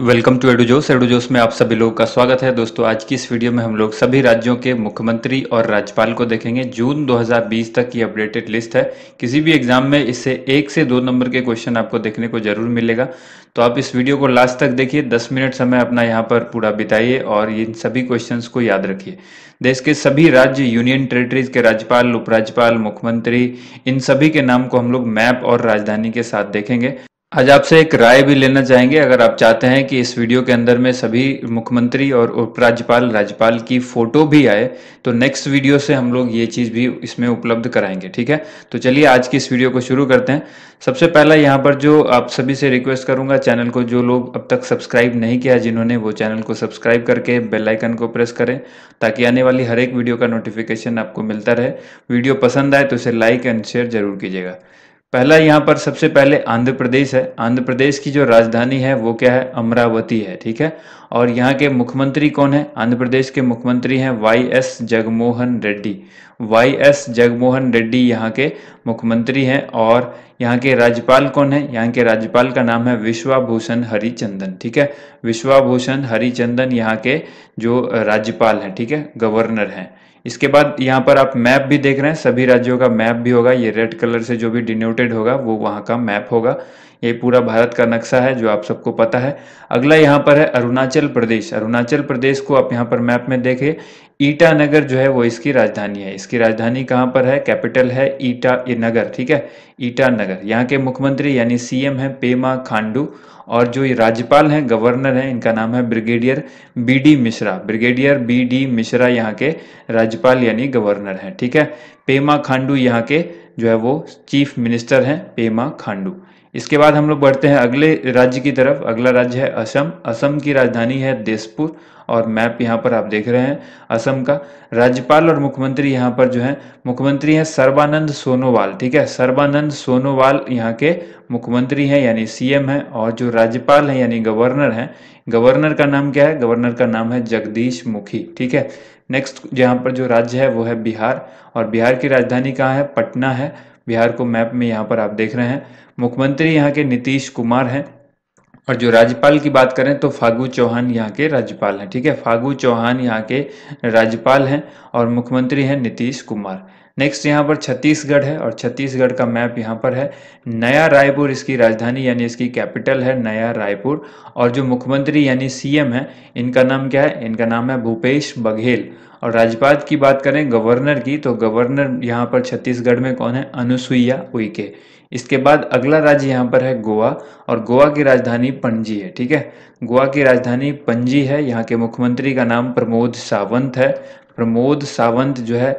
welcome to एडुजोस एडुजोस में आप सभी लोगों का स्वागत है दोस्तों आज की इस वीडियो में हम लोग सभी राज्यों के मुख्यमंत्री और राज्यपाल को देखेंगे जून 2020 तक की अपडेटेड लिस्ट है किसी भी एग्जाम में इससे एक से दो नंबर के क्वेश्चन आपको देखने को जरूर मिलेगा तो आप इस वीडियो को लास्ट तक देखिए दस मिनट समय अपना यहाँ पर पूरा बिताइए और इन सभी क्वेश्चन को याद रखिए देश के सभी राज्य यूनियन टेरिटरीज के राज्यपाल उपराज्यपाल मुख्यमंत्री इन सभी के नाम को हम लोग मैप और राजधानी के साथ देखेंगे आज आपसे एक राय भी लेना चाहेंगे अगर आप चाहते हैं कि इस वीडियो के अंदर में सभी मुख्यमंत्री और उपराज्यपाल राज्यपाल की फोटो भी आए तो नेक्स्ट वीडियो से हम लोग ये चीज़ भी इसमें उपलब्ध कराएंगे ठीक है तो चलिए आज की इस वीडियो को शुरू करते हैं सबसे पहला यहाँ पर जो आप सभी से रिक्वेस्ट करूंगा चैनल को जो लोग अब तक सब्सक्राइब नहीं किया जिन्होंने वो चैनल को सब्सक्राइब करके बेलाइकन को प्रेस करें ताकि आने वाली हर एक वीडियो का नोटिफिकेशन आपको मिलता रहे वीडियो पसंद आए तो इसे लाइक एंड शेयर जरूर कीजिएगा पहला यहाँ पर सबसे पहले आंध्र प्रदेश है आंध्र प्रदेश की जो राजधानी है वो क्या है अमरावती है ठीक है और यहाँ के मुख्यमंत्री कौन है आंध्र प्रदेश के मुख्यमंत्री हैं Y S Jaganmohan Reddy Y S Jaganmohan Reddy यहाँ के मुख्यमंत्री हैं और यहाँ के राज्यपाल कौन है यहाँ के राज्यपाल का नाम है विश्वाभूषण हरिचंदन ठीक है विश्वाभूषण हरिचंदन यहाँ के जो राज्यपाल हैं ठीक है गवर्नर हैं इसके बाद यहाँ पर आप मैप भी देख रहे हैं सभी राज्यों का मैप भी होगा ये रेड कलर से जो भी डिनोटेड होगा वो वहाँ का मैप होगा ये पूरा भारत का नक्शा है जो आप सबको पता है अगला यहाँ पर है अरुणाचल प्रदेश अरुणाचल प्रदेश को आप यहाँ पर मैप में देखें ईटानगर जो है वो इसकी राजधानी है इसकी राजधानी कहाँ पर है कैपिटल है ईटा नगर ठीक है ईटानगर यहाँ के मुख्यमंत्री यानी सीएम है पेमा खांडू और जो ये राज्यपाल हैं गवर्नर हैं इनका नाम है brigadier B D Mishra brigadier B D Mishra यहाँ के राज्यपाल यानी गवर्नर हैं ठीक है पेमा खांडू यहाँ के जो है वो चीफ मिनिस्टर हैं पेमा खांडू इसके बाद हम लोग बढ़ते हैं अगले राज्य की तरफ अगला राज्य है असम असम की राजधानी है देशपुर और मैप यहाँ पर आप देख रहे हैं असम का राज्यपाल और मुख्यमंत्री यहाँ पर जो है मुख्यमंत्री हैं सर्बानंद सोनोवाल ठीक है सर्बानंद सोनोवाल यहाँ के मुख्यमंत्री हैं यानी सीएम हैं और जो राज्यपाल हैं यानी गवर्नर हैं गवर्नर का नाम क्या है गवर्नर का नाम है जगदीश मुखी ठीक है नेक्स्ट यहाँ पर जो राज्य है वो है बिहार और बिहार की राजधानी कहाँ है पटना है बिहार को मैप में यहाँ पर आप देख रहे हैं मुख्यमंत्री यहाँ के नीतीश कुमार हैं और जो राज्यपाल की बात करें तो फागू चौहान यहाँ के राज्यपाल हैं ठीक है फागू चौहान यहाँ के राज्यपाल हैं और मुख्यमंत्री हैं नीतीश कुमार नेक्स्ट यहाँ पर छत्तीसगढ़ है और छत्तीसगढ़ का मैप यहाँ पर है नया रायपुर इसकी राजधानी यानी इसकी कैपिटल है नया रायपुर और जो मुख्यमंत्री यानी सीएम है इनका नाम क्या है इनका नाम है भूपेश बघेल और राज्यपाल की बात करें गवर्नर की तो गवर्नर यहाँ पर छत्तीसगढ़ में कौन है अनुसुईया उइके इसके बाद अगला राज्य यहाँ पर है गोवा और गोवा की राजधानी पणजी है ठीक है गोवा की राजधानी पणजी है यहाँ के मुख्यमंत्री का नाम प्रमोद सावंत है प्रमोद सावंत जो है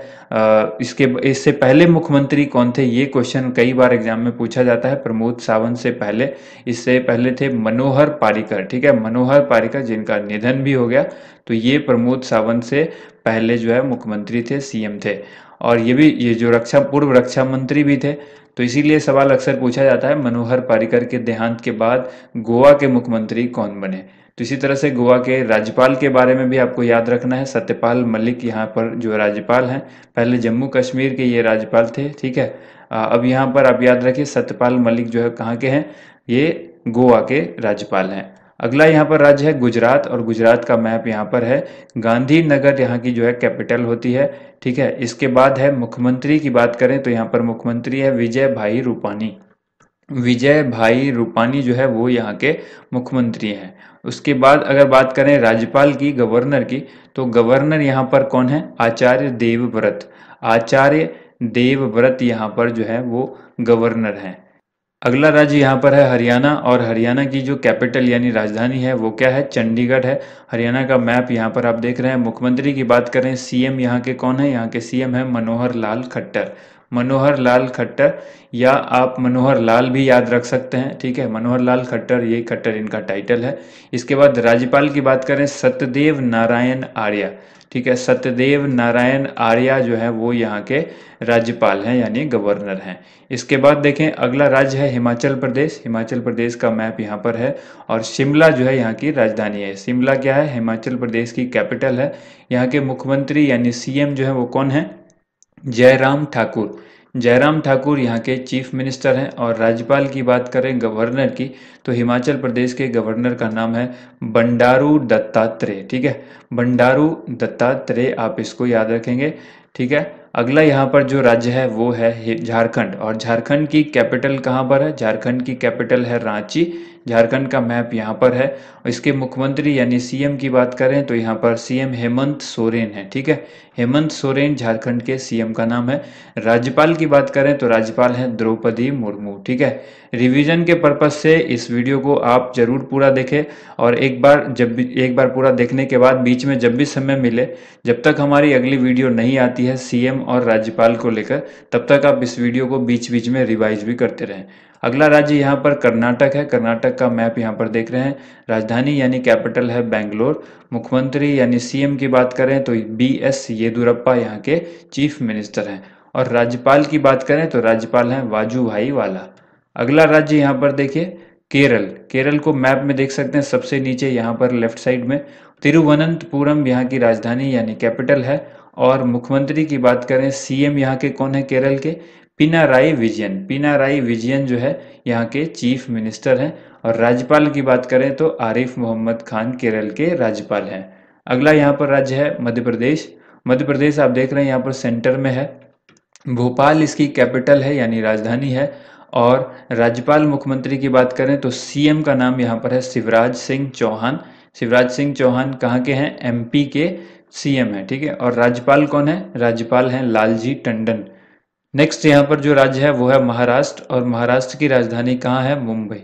इसके इससे पहले मुख्यमंत्री कौन थे ये क्वेश्चन कई बार एग्जाम में पूछा जाता है प्रमोद सावंत से पहले इससे पहले थे मनोहर पारिकर ठीक है मनोहर पारिकर जिनका निधन भी हो गया तो ये प्रमोद सावंत से पहले जो है मुख्यमंत्री थे सीएम थे और ये भी ये जो रक्षा पूर्व रक्षा मंत्री भी थे तो इसीलिए सवाल अक्सर पूछा जाता है मनोहर पारिकर के देहांत के बाद गोवा के मुख्यमंत्री कौन बने तो इसी तरह से गोवा के राज्यपाल के बारे में भी आपको याद रखना है सत्यपाल मलिक यहाँ पर जो राज्यपाल हैं पहले जम्मू कश्मीर के ये राज्यपाल थे ठीक है अब यहाँ पर आप याद रखिए सत्यपाल मलिक जो है कहाँ के हैं ये गोवा के राज्यपाल हैं अगला यहाँ पर राज्य है गुजरात और गुजरात का मैप यहाँ पर है गांधीनगर यहाँ की जो है कैपिटल होती है ठीक है इसके बाद है मुख्यमंत्री की बात करें तो यहाँ पर मुख्यमंत्री है विजय भाई रूपानी विजय भाई रूपानी जो है वो यहाँ के मुख्यमंत्री हैं उसके बाद अगर बात करें राज्यपाल की गवर्नर की तो गवर्नर यहाँ पर कौन है आचार्य देवव्रत आचार्य देवव्रत यहाँ पर जो है वो गवर्नर हैं अगला राज्य यहाँ पर है हरियाणा और हरियाणा की जो कैपिटल यानी राजधानी है वो क्या है चंडीगढ़ है हरियाणा का मैप यहाँ पर आप देख रहे हैं मुख्यमंत्री की बात करें सीएम यहाँ के कौन है यहाँ के सीएम है मनोहर लाल खट्टर मनोहर लाल खट्टर या आप मनोहर लाल भी याद रख सकते हैं ठीक है मनोहर लाल खट्टर ये खट्टर इनका टाइटल है इसके बाद राज्यपाल की बात करें सत्यदेव नारायण आर्या ठीक है सत्यदेव नारायण आर्या जो है वो यहाँ के राज्यपाल हैं यानी गवर्नर हैं इसके बाद देखें अगला राज्य है हिमाचल प्रदेश हिमाचल प्रदेश का मैप यहाँ पर है और शिमला जो है यहाँ की राजधानी है शिमला क्या है हिमाचल प्रदेश की कैपिटल है यहाँ के मुख्यमंत्री यानी सीएम जो है वो कौन है जयराम ठाकुर जयराम ठाकुर यहाँ के चीफ मिनिस्टर हैं और राज्यपाल की बात करें गवर्नर की तो हिमाचल प्रदेश के गवर्नर का नाम है बंडारू दत्तात्रेय ठीक है बंडारू दत्तात्रेय आप इसको याद रखेंगे ठीक है अगला यहाँ पर जो राज्य है वो है झारखंड और झारखंड की कैपिटल कहाँ पर है झारखंड की कैपिटल है रांची झारखंड का मैप यहाँ पर है इसके मुख्यमंत्री यानी सीएम की बात करें तो यहाँ पर सीएम हेमंत सोरेन है ठीक है हेमंत सोरेन झारखंड के सीएम का नाम है राज्यपाल की बात करें तो राज्यपाल हैं द्रौपदी मुर्मू ठीक है रिवीजन के पर्पज से इस वीडियो को आप जरूर पूरा देखें और एक बार जब भी एक बार पूरा देखने के बाद बीच में जब भी समय मिले जब तक हमारी अगली वीडियो नहीं आती है सीएम और राज्यपाल को लेकर तब तक आप इस वीडियो को बीच बीच में रिवाइज भी करते रहें अगला राज्य यहाँ पर कर्नाटक है कर्नाटक का मैप यहाँ पर देख रहे हैं राजधानी यानी कैपिटल है बेंगलोर मुख्यमंत्री यानी सीएम की बात करें तो बी एस येदुरप्पा यहाँ के चीफ मिनिस्टर हैं और राज्यपाल की बात करें तो राज्यपाल हैं भाई वाला अगला राज्य यहाँ पर देखिए केरल केरल को मैप में देख सकते हैं सबसे नीचे यहाँ पर लेफ्ट साइड में तिरुवनंतपुरम यहाँ की राजधानी यानी कैपिटल है और मुख्यमंत्री की बात करें सीएम यहाँ के कौन है केरल के पिनाराई विजयन पिनाराई विजयन जो है यहाँ के चीफ मिनिस्टर हैं और राज्यपाल की बात करें तो आरिफ मोहम्मद खान केरल के राज्यपाल हैं अगला यहाँ पर राज्य है मध्य प्रदेश मध्य प्रदेश आप देख रहे हैं यहाँ पर सेंटर में है भोपाल इसकी कैपिटल है यानी राजधानी है और राज्यपाल मुख्यमंत्री की बात करें तो सीएम का नाम यहाँ पर है शिवराज सिंह चौहान शिवराज सिंह चौहान कहाँ के हैं एमपी के सीएम है ठीक है और राज्यपाल कौन है राज्यपाल हैं लालजी टंडन नेक्स्ट यहाँ पर जो राज्य है वो है महाराष्ट्र और महाराष्ट्र की राजधानी कहाँ है मुंबई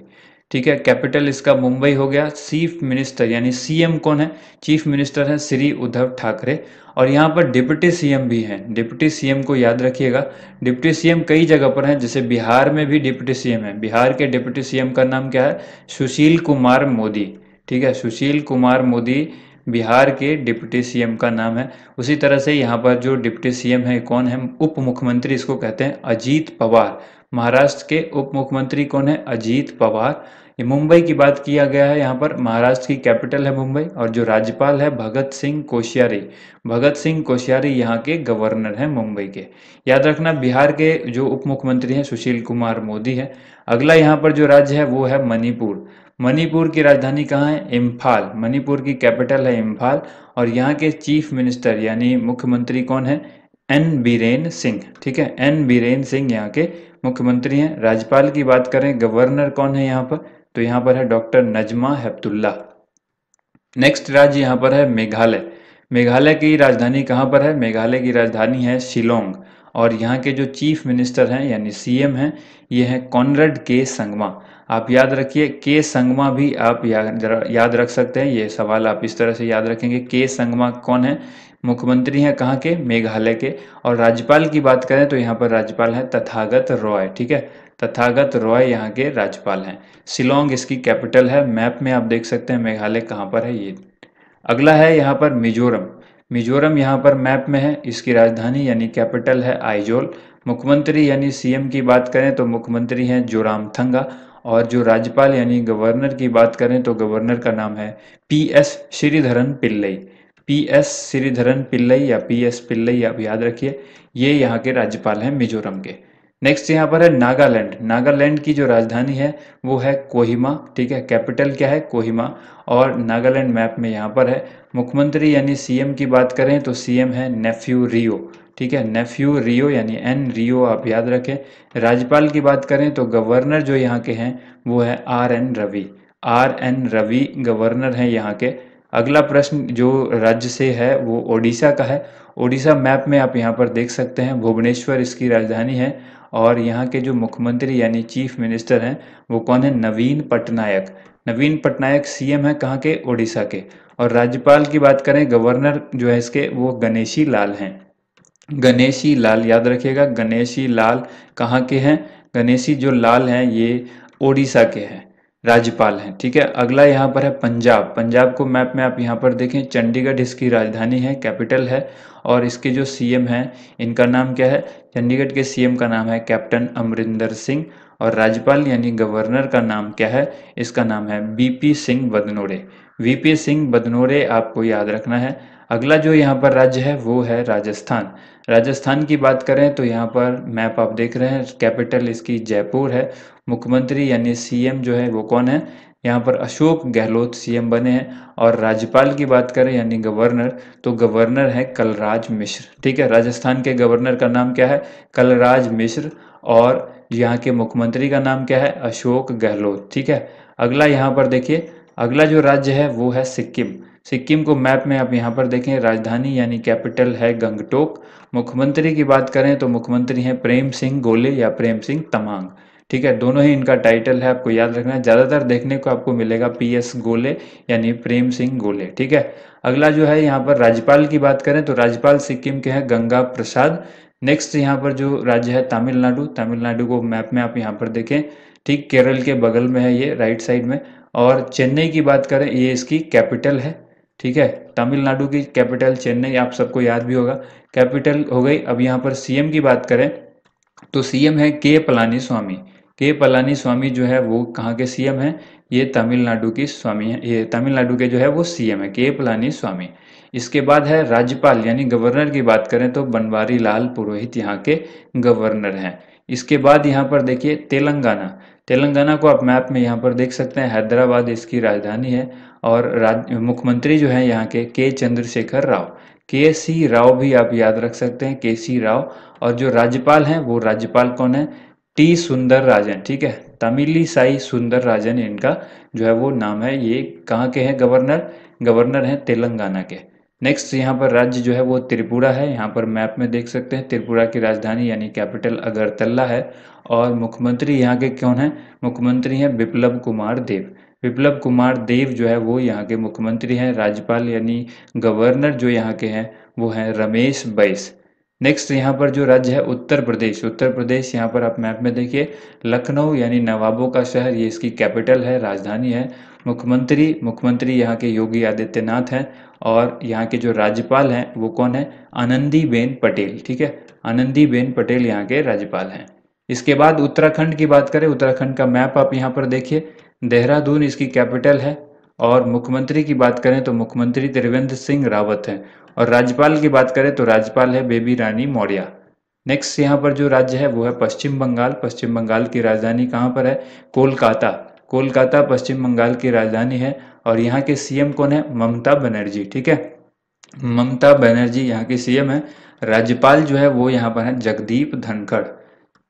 ठीक है कैपिटल इसका मुंबई हो गया चीफ मिनिस्टर यानी सीएम कौन है चीफ मिनिस्टर है श्री उद्धव ठाकरे और यहाँ पर डिप्टी सीएम भी हैं डिप्टी सीएम को याद रखिएगा डिप्टी सीएम कई जगह पर हैं जैसे बिहार में भी डिप्टी सीएम है बिहार के डिप्टी सीएम का नाम क्या है सुशील कुमार मोदी ठीक है सुशील कुमार मोदी बिहार के डिप्टी सीएम का नाम है उसी तरह से यहाँ पर जो डिप्टी सीएम है कौन है उप मुख्यमंत्री इसको कहते हैं अजीत पवार महाराष्ट्र के उप मुख्यमंत्री कौन है अजीत पवार ये मुंबई की बात किया गया है यहाँ पर महाराष्ट्र की कैपिटल है मुंबई और जो राज्यपाल है भगत सिंह कोश्यारी भगत सिंह कोश्यारी यहाँ के गवर्नर हैं मुंबई के याद रखना बिहार के जो उप मुख्यमंत्री हैं सुशील कुमार मोदी हैं अगला यहाँ पर जो राज्य है वो है मणिपुर मणिपुर की राजधानी कहाँ है इम्फाल मणिपुर की कैपिटल है इम्फाल और यहाँ के चीफ मिनिस्टर यानी मुख्यमंत्री कौन है एन बीरेन सिंह ठीक है एन बीरेन सिंह यहाँ के मुख्यमंत्री हैं राज्यपाल की बात करें गवर्नर कौन है यहाँ पर तो यहाँ पर है डॉक्टर नजमा हेप्तुल्ला नेक्स्ट राज्य यहाँ पर है मेघालय मेघालय की राजधानी कहाँ पर है मेघालय की राजधानी है शिलोंग और यहाँ के जो चीफ मिनिस्टर हैं यानी सीएम हैं ये हैं कॉनरेड के संगमा आप याद रखिए के संगमा भी आप याद रख सकते हैं ये सवाल आप इस तरह से याद रखेंगे के संगमा कौन है मुख्यमंत्री हैं कहाँ के मेघालय के और राज्यपाल की बात करें तो यहाँ पर राज्यपाल हैं तथागत रॉय ठीक है तथागत रॉय यहाँ के राज्यपाल हैं शिलोंग इसकी कैपिटल है मैप में आप देख सकते हैं मेघालय कहाँ पर है ये अगला है यहाँ पर मिजोरम मिजोरम यहाँ पर मैप में है इसकी राजधानी यानी कैपिटल है आइजोल मुख्यमंत्री यानी सीएम की बात करें तो मुख्यमंत्री हैं जोरामथंगा और जो राज्यपाल यानी गवर्नर की बात करें तो गवर्नर का नाम है P S Sreedharan Pillai P S Sreedharan Pillai या पी एस पिल्लई आप याद रखिए ये यहाँ के राज्यपाल हैं मिजोरम के नेक्स्ट यहाँ पर है नागालैंड नागालैंड की जो राजधानी है वो है कोहिमा ठीक है कैपिटल क्या है कोहिमा और नागालैंड मैप में यहाँ पर है मुख्यमंत्री यानी सीएम की बात करें तो सीएम है नेफ्यू रियो ठीक है नेफ्यू रियो यानी एन रियो आप याद रखें राज्यपाल की बात करें तो गवर्नर जो यहाँ के हैं वो है R N Ravi R N Ravi governor हैं यहाँ के अगला प्रश्न जो राज्य से है वो ओडिशा का है ओडिशा मैप में आप यहाँ पर देख सकते हैं भुवनेश्वर इसकी राजधानी है और यहाँ के जो मुख्यमंत्री यानी चीफ मिनिस्टर हैं वो कौन है नवीन पटनायक नवीन पटनायक सीएम है कहाँ के ओडिशा के और राज्यपाल की बात करें गवर्नर जो है इसके वो गणेशी लाल हैं गणेशी लाल याद रखिएगा गणेशी लाल कहाँ के हैं गणेशी जो लाल हैं ये ओडिशा के हैं राज्यपाल हैं ठीक है अगला यहाँ पर है पंजाब पंजाब को मैप में आप यहाँ पर देखें चंडीगढ़ इसकी राजधानी है कैपिटल है और इसके जो सीएम हैं इनका नाम क्या है चंडीगढ़ के सीएम का नाम है कैप्टन अमरिंदर सिंह और राज्यपाल यानी गवर्नर का नाम क्या है इसका नाम है बीपी सिंह बदनोरे वीपी सिंह बदनोरे आपको याद रखना है अगला जो यहाँ पर राज्य है वो है राजस्थान राजस्थान की बात करें तो यहाँ पर मैप आप देख रहे हैं कैपिटल इसकी जयपुर है मुख्यमंत्री यानी सीएम जो है वो कौन है यहाँ पर अशोक गहलोत सीएम बने हैं और राज्यपाल की बात करें यानी गवर्नर तो गवर्नर है कलराज मिश्र ठीक है राजस्थान के गवर्नर का नाम क्या है कलराज मिश्र और यहाँ के मुख्यमंत्री का नाम क्या है अशोक गहलोत ठीक है अगला यहाँ पर देखिए अगला जो राज्य है वो है सिक्किम सिक्किम को मैप में आप यहाँ पर देखें राजधानी यानी कैपिटल है गंगटोक मुख्यमंत्री की बात करें तो मुख्यमंत्री हैं प्रेम सिंह गोले या प्रेम सिंह तमांग ठीक है दोनों ही इनका टाइटल है आपको याद रखना है ज़्यादातर देखने को आपको मिलेगा पी एस गोले यानी प्रेम सिंह गोले ठीक है अगला जो है यहाँ पर राज्यपाल की बात करें तो राज्यपाल सिक्किम के हैं गंगा प्रसाद नेक्स्ट यहाँ पर जो राज्य है तमिलनाडु तमिलनाडु को मैप में आप यहाँ पर देखें ठीक केरल के बगल में है ये राइट साइड में और चेन्नई की बात करें ये इसकी कैपिटल है ठीक है तमिलनाडु की कैपिटल चेन्नई आप सबको याद भी होगा कैपिटल हो गई अब यहाँ पर सीएम की बात करें तो सीएम है के पलानी स्वामी के पलानी स्वामी जो है वो कहाँ के सीएम है ये तमिलनाडु की स्वामी है ये तमिलनाडु के जो है वो सीएम है के पलानी स्वामी इसके बाद है राज्यपाल यानी गवर्नर की बात करें तो बनवारी लाल पुरोहित यहाँ के गवर्नर हैं इसके बाद यहाँ पर देखिए तेलंगाना तेलंगाना को आप मैप में यहाँ पर देख सकते हैं हैदराबाद इसकी राजधानी है और मुख्यमंत्री जो है यहाँ के के चंद्रशेखर राव के सी राव भी आप याद रख सकते हैं के सी राव और जो राज्यपाल हैं वो राज्यपाल कौन है टी सुंदर राजन ठीक है तमिली साई सुंदर राजन इनका जो है वो नाम है ये कहाँ के हैं गवर्नर गवर्नर हैं तेलंगाना के नेक्स्ट यहाँ पर राज्य जो है वो त्रिपुरा है यहाँ पर मैप में देख सकते हैं त्रिपुरा की राजधानी यानी कैपिटल अगरतला है और मुख्यमंत्री यहाँ के कौन है मुख्यमंत्री हैं बिप्लब कुमार देव विप्लव कुमार देव जो है वो यहाँ के मुख्यमंत्री हैं राज्यपाल यानी गवर्नर जो यहाँ के हैं वो हैं रमेश बैस नेक्स्ट यहाँ पर जो राज्य है उत्तर प्रदेश उत्तर प्रदेश यहाँ पर आप मैप में देखिए लखनऊ यानी नवाबों का शहर ये इसकी कैपिटल है राजधानी है मुख्यमंत्री मुख्यमंत्री यहाँ के योगी आदित्यनाथ हैं और यहाँ के जो राज्यपाल हैं वो कौन है आनंदीबेन पटेल ठीक है आनंदीबेन पटेल यहाँ के राज्यपाल हैं इसके बाद उत्तराखंड की बात करें उत्तराखंड का मैप आप यहाँ पर देखिए देहरादून इसकी कैपिटल है और मुख्यमंत्री की बात करें तो मुख्यमंत्री त्रिवेंद्र सिंह रावत हैं और राज्यपाल की बात करें तो राज्यपाल है बेबी रानी मौर्या नेक्स्ट यहाँ पर जो राज्य है वो है पश्चिम बंगाल पश्चिम बंगाल की राजधानी कहाँ पर है कोलकाता कोलकाता पश्चिम बंगाल की राजधानी है और यहाँ के सीएम कौन है ममता बनर्जी ठीक है ममता बनर्जी यहाँ की सीएम है राज्यपाल जो है वो यहाँ पर है जगदीप धनखड़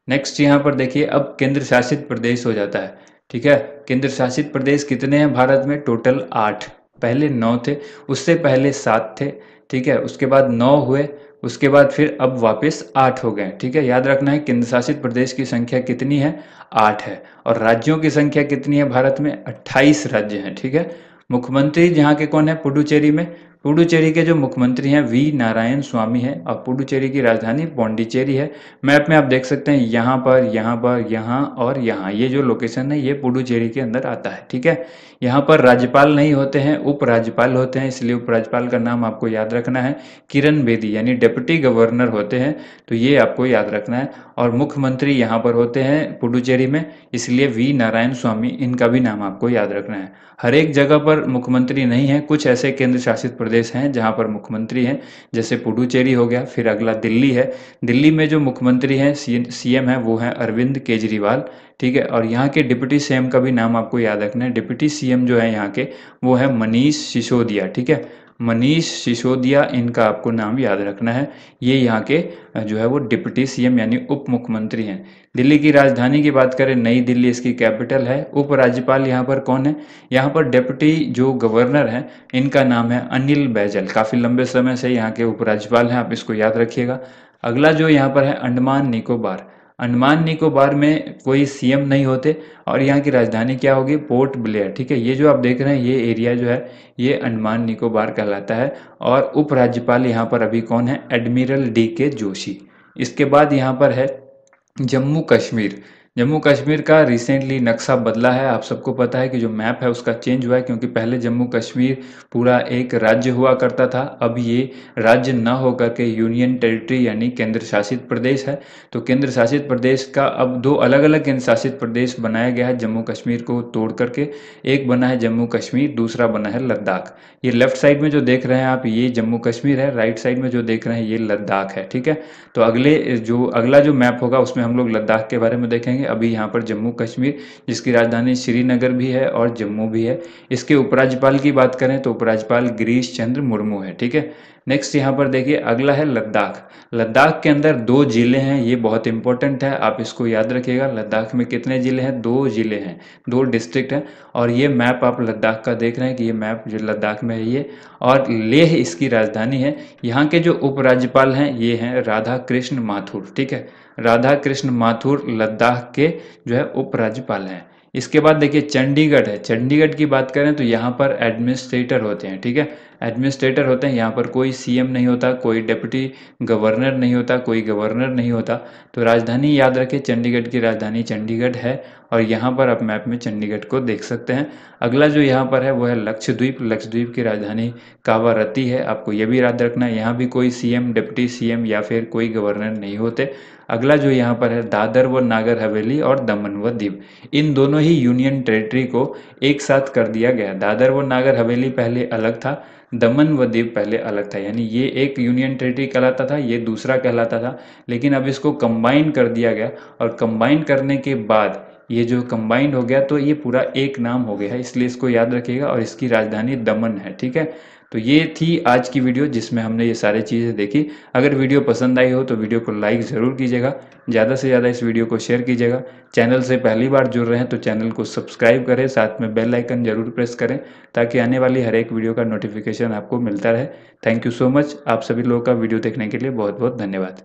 नेक्स्ट यहाँ पर देखिए अब केंद्र शासित प्रदेश हो जाता है ठीक है केंद्र शासित प्रदेश कितने हैं भारत में टोटल आठ पहले नौ थे उससे पहले सात थे ठीक है उसके बाद नौ हुए उसके बाद फिर अब वापस आठ हो गए ठीक है याद रखना है केंद्र शासित प्रदेश की संख्या कितनी है आठ है और राज्यों की संख्या कितनी है भारत में अट्ठाईस राज्य हैं ठीक है मुख्यमंत्री जहाँ के कौन है पुडुचेरी में पुडुचेरी के जो मुख्यमंत्री हैं वी नारायण स्वामी है और पुडुचेरी की राजधानी पौंडीचेरी है मैप में आप देख सकते हैं यहाँ पर यहाँ पर यहाँ और यहाँ ये जो लोकेशन है ये पुडुचेरी के अंदर आता है ठीक है यहाँ पर राज्यपाल नहीं होते हैं उपराज्यपाल होते हैं इसलिए उपराज्यपाल का नाम आपको याद रखना है किरण बेदी यानी डेप्यूटी गवर्नर होते हैं तो ये आपको याद रखना है और मुख्यमंत्री यहाँ पर होते हैं पुडुचेरी में इसलिए वी नारायण स्वामी इनका भी नाम आपको याद रखना है हर एक जगह पर मुख्यमंत्री नहीं है कुछ ऐसे केंद्र शासित प्रदेश प्रदेश हैं जहाँ पर मुख्यमंत्री हैं जैसे पुडुचेरी हो गया फिर अगला दिल्ली है दिल्ली में जो मुख्यमंत्री हैं सीएम हैं वो हैं अरविंद केजरीवाल ठीक है और यहाँ के डिप्टी सीएम का भी नाम आपको याद रखना है डिप्टी सीएम जो है यहाँ के वो है मनीष सिसोदिया ठीक है मनीष सिसोदिया इनका आपको नाम याद रखना है ये यहाँ के जो है वो डिप्टी सीएम यानी उप मुख्यमंत्री हैं दिल्ली की राजधानी की बात करें नई दिल्ली इसकी कैपिटल है उपराज्यपाल यहाँ पर कौन है यहाँ पर डिप्टी जो गवर्नर हैं इनका नाम है अनिल बैजल काफ़ी लंबे समय से यहाँ के उपराज्यपाल हैं आप इसको याद रखिएगा अगला जो यहाँ पर है अंडमान निकोबार अंडमान निकोबार में कोई सीएम नहीं होते और यहाँ की राजधानी क्या होगी पोर्ट ब्लेयर ठीक है ये जो आप देख रहे हैं ये एरिया जो है ये अंडमान निकोबार कहलाता है और उपराज्यपाल यहाँ पर अभी कौन है एडमिरल डी के जोशी इसके बाद यहाँ पर है जम्मू कश्मीर जम्मू कश्मीर का रिसेंटली नक्शा बदला है आप सबको पता है कि जो मैप है उसका चेंज हुआ है क्योंकि पहले जम्मू कश्मीर पूरा एक राज्य हुआ करता था अब ये राज्य न होकर के यूनियन टेरिटरी यानी केंद्र शासित प्रदेश है तो केंद्र शासित प्रदेश का अब दो अलग अलग केंद्र शासित प्रदेश बनाया गया है जम्मू कश्मीर को तोड़ करके एक बना है जम्मू कश्मीर दूसरा बना है लद्दाख ये लेफ्ट साइड में जो देख रहे हैं आप ये जम्मू कश्मीर है राइट साइड में जो देख रहे हैं ये लद्दाख है ठीक है तो अगले जो अगला जो मैप होगा उसमें हम लोग लद्दाख के बारे में देखेंगे देखेंगे अभी यहाँ पर जम्मू कश्मीर जिसकी राजधानी श्रीनगर भी है और जम्मू भी है इसके उपराज्यपाल की बात करें तो उपराज्यपाल गिरीश चंद्र मुर्मू है ठीक है नेक्स्ट यहाँ पर देखिए अगला है लद्दाख लद्दाख के अंदर दो ज़िले हैं ये बहुत इंपॉर्टेंट है आप इसको याद रखिएगा लद्दाख में कितने ज़िले हैं दो ज़िले हैं दो डिस्ट्रिक्ट हैं और ये मैप आप लद्दाख का देख रहे हैं कि ये मैप जो लद्दाख में है ये और लेह इसकी राजधानी है यहाँ के जो उपराज्यपाल हैं ये हैं राधा कृष्ण माथुर ठीक है राधा कृष्ण माथुर लद्दाख के जो है उपराज्यपाल हैं इसके बाद देखिए चंडीगढ़ है चंडीगढ़ की बात करें तो यहाँ पर एडमिनिस्ट्रेटर होते हैं ठीक है एडमिनिस्ट्रेटर होते हैं यहाँ पर कोई सीएम नहीं होता कोई डिप्टी गवर्नर नहीं होता कोई गवर्नर नहीं होता तो राजधानी याद रखें चंडीगढ़ की राजधानी चंडीगढ़ है और यहाँ पर आप मैप में चंडीगढ़ को देख सकते हैं अगला जो यहाँ पर है वो है लक्षद्वीप लक्षद्वीप की राजधानी कावारती है आपको यह भी याद रखना है यहाँ भी कोई एम डिप्टी सीएम या फिर कोई गवर्नर नहीं होते अगला जो यहाँ पर है दादर व नागर हवेली और दमन व दीव इन दोनों ही यूनियन टेरिटरी को एक साथ कर दिया गया दादर व नागर हवेली पहले अलग था दमन व दीव पहले अलग था यानी ये एक यूनियन टेरिटरी कहलाता था ये दूसरा कहलाता था लेकिन अब इसको कंबाइन कर दिया गया और कंबाइन करने के बाद ये जो कंबाइंड हो गया तो ये पूरा एक नाम हो गया है इसलिए इसको याद रखिएगा और इसकी राजधानी दमन है ठीक है तो ये थी आज की वीडियो जिसमें हमने ये सारी चीज़ें देखी अगर वीडियो पसंद आई हो तो वीडियो को लाइक ज़रूर कीजिएगा ज़्यादा से ज़्यादा इस वीडियो को शेयर कीजिएगा चैनल से पहली बार जुड़ रहे हैं तो चैनल को सब्सक्राइब करें साथ में बेल आइकन ज़रूर प्रेस करें ताकि आने वाली हर एक वीडियो का नोटिफिकेशन आपको मिलता रहे थैंक यू सो मच आप सभी लोगों का वीडियो देखने के लिए बहुत बहुत धन्यवाद